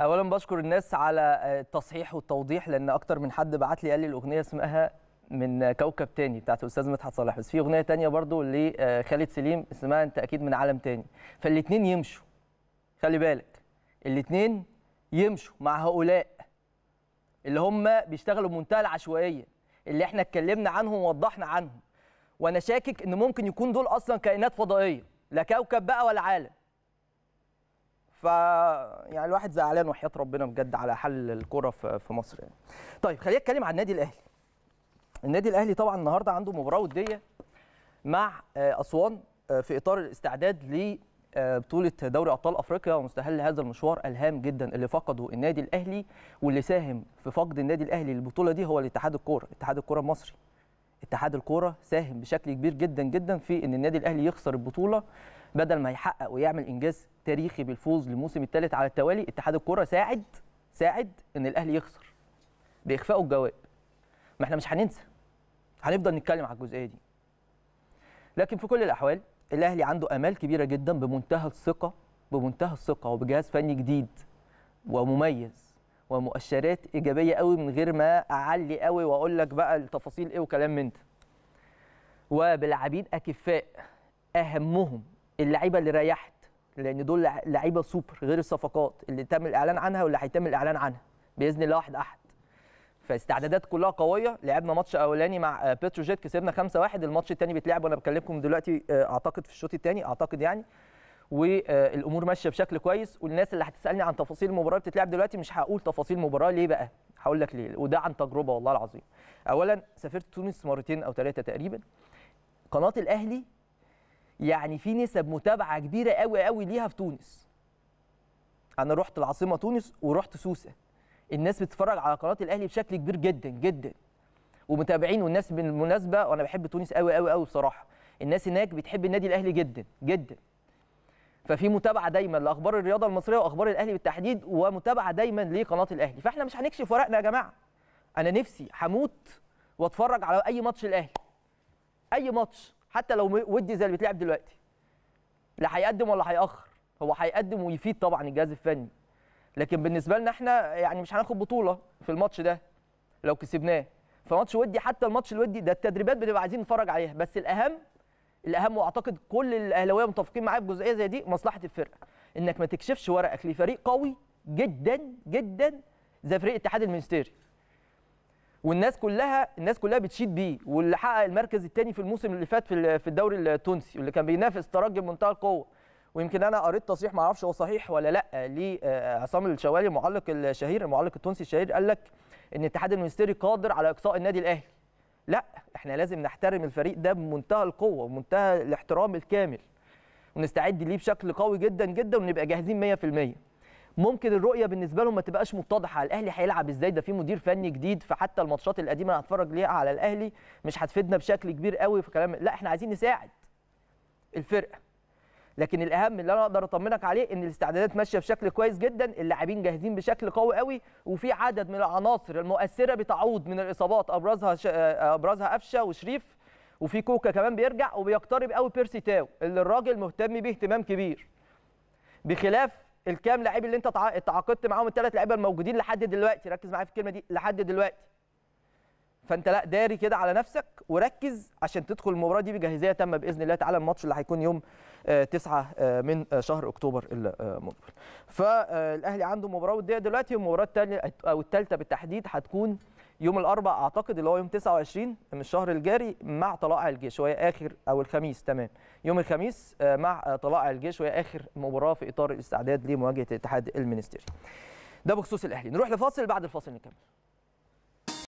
اولا بشكر الناس على آه، التصحيح والتوضيح لان اكتر من حد بعت لي قال لي الاغنيه اسمها من كوكب تاني بتاعت الاستاذ مدحت صالح بس في اغنيه تانية برضو لخالد آه، سليم اسمها انت اكيد من عالم تاني فالاثنين يمشوا خلي بالك الاثنين يمشوا مع هؤلاء اللي هم بيشتغلوا بمنتهى العشوائيه اللي احنا اتكلمنا عنهم ووضحنا عنهم وانا شاكك ان ممكن يكون دول اصلا كائنات فضائيه لا كوكب بقى ولا عالم ف يعني الواحد زعلان وحياه ربنا بجد على حل الكوره في مصر يعني. طيب خلينا نتكلم عن النادي الاهلي. النادي الاهلي طبعا النهارده عنده مباراه وديه مع آه، اسوان آه، في اطار الاستعداد ل آه، بطولة دوري أبطال أفريقيا ومستهل هذا المشوار الهام جدا اللي فقده النادي الأهلي واللي ساهم في فقد النادي الأهلي للبطولة دي هو الاتحاد الكورة، اتحاد الكورة المصري. اتحاد الكورة ساهم بشكل كبير جدا جدا في إن النادي الأهلي يخسر البطولة بدل ما يحقق ويعمل انجاز تاريخي بالفوز للموسم الثالث على التوالي اتحاد الكره ساعد ساعد ان الاهلي يخسر باخفائه الجواب ما احنا مش هننسى هنفضل نتكلم على الجزئيه دي لكن في كل الاحوال الاهلي عنده امال كبيره جدا بمنتهى الثقه بمنتهى الثقه وبجهاز فني جديد ومميز ومؤشرات ايجابيه قوي من غير ما اعلي قوي واقول لك بقى التفاصيل ايه وكلام من ده وبالعبيد اكفاء اهمهم اللعيبه اللي ريحت لان دول لعيبه سوبر غير الصفقات اللي تم الاعلان عنها واللي هيتم الاعلان عنها باذن الله واحد احد فاستعدادات كلها قويه لعبنا ماتش اولاني مع بتروجيت كسبنا 5-1 الماتش الثاني بيتلعب وانا بكلمكم دلوقتي آه، اعتقد في الشوط الثاني اعتقد يعني والامور ماشيه بشكل كويس والناس اللي هتسالني عن تفاصيل المباراه بتتلعب دلوقتي مش هقول تفاصيل المباراه ليه بقى هقول لك ليه وده عن تجربه والله العظيم اولا سافرت تونس مرتين او ثلاثه تقريبا قناه الاهلي يعني في نسب متابعه كبيره قوي قوي ليها في تونس انا رحت العاصمه تونس ورحت سوسه الناس بتتفرج على قناه الاهلي بشكل كبير جدا جدا ومتابعين والناس بالمناسبه وانا بحب تونس قوي قوي قوي بصراحه الناس هناك بتحب النادي الاهلي جدا جدا ففي متابعه دايما لاخبار الرياضه المصريه واخبار الاهلي بالتحديد ومتابعه دايما لقناه الاهلي فاحنا مش هنكشف ورقنا يا جماعه انا نفسي هموت واتفرج على اي ماتش الاهلي اي ماتش حتى لو ودي زي اللي بيتلعب دلوقتي لا هيقدم ولا هيأخر هو هيقدم ويفيد طبعا الجهاز الفني لكن بالنسبه لنا احنا يعني مش هناخد بطوله في الماتش ده لو كسبناه فماتش ودي حتى الماتش الودي ده التدريبات بنبقى عايزين نتفرج عليها بس الاهم الاهم واعتقد كل الاهلاويه متفقين معايا في جزئيه زي دي مصلحه الفرقه انك ما تكشفش ورقك لفريق قوي جدا جدا زي فريق اتحاد المنستيري والناس كلها الناس كلها بتشيد بيه واللي حقق المركز الثاني في الموسم اللي فات في في الدوري التونسي واللي كان بينافس ترجي بمنتهى القوه ويمكن انا قريت تصريح ما اعرفش هو صحيح ولا لا لعصام آه، الشوالي المعلق الشهير المعلق التونسي الشهير قال لك ان الاتحاد المنستيري قادر على اقصاء النادي الاهلي لا احنا لازم نحترم الفريق ده بمنتهى القوه ومنتهى الاحترام الكامل ونستعد ليه بشكل قوي جدا جدا ونبقى جاهزين 100% ممكن الرؤيه بالنسبه لهم ما تبقاش متضحه الاهلي هيلعب ازاي ده في مدير فني جديد فحتى الماتشات القديمه اللي هتفرج ليها على الاهلي مش هتفيدنا بشكل كبير قوي في كلام لا احنا عايزين نساعد الفرقه لكن الاهم اللي انا اقدر اطمنك عليه ان الاستعدادات ماشيه بشكل كويس جدا اللاعبين جاهزين بشكل قوي قوي وفي عدد من العناصر المؤثره بتعود من الاصابات ابرزها ش... ابرزها قفشه وشريف وفي كوكا كمان بيرجع وبيقترب قوي بيرسي تاو اللي الراجل مهتم بيه اهتمام كبير بخلاف الكام لعيب اللي انت تعاقدت معاهم الثلاث لعيبه الموجودين لحد دلوقتي ركز معايا في الكلمه دي لحد دلوقتي فانت لا داري كده على نفسك وركز عشان تدخل المباراه دي بجاهزيه تامه باذن الله تعالى الماتش اللي هيكون يوم 9 آه، آه، من آه، شهر اكتوبر المقبل فالاهلي عنده مباراه وديه دلوقتي والمباراه الثانيه او الثالثه بالتحديد هتكون يوم الاربعاء اعتقد اللي هو يوم 29 من الشهر الجاري مع طلائع الجيش وهي اخر او الخميس تمام يوم الخميس آه، مع طلائع الجيش وهي اخر مباراه في اطار الاستعداد لمواجهه الاتحاد المنستيري ده بخصوص الاهلي نروح لفاصل بعد الفاصل نكمل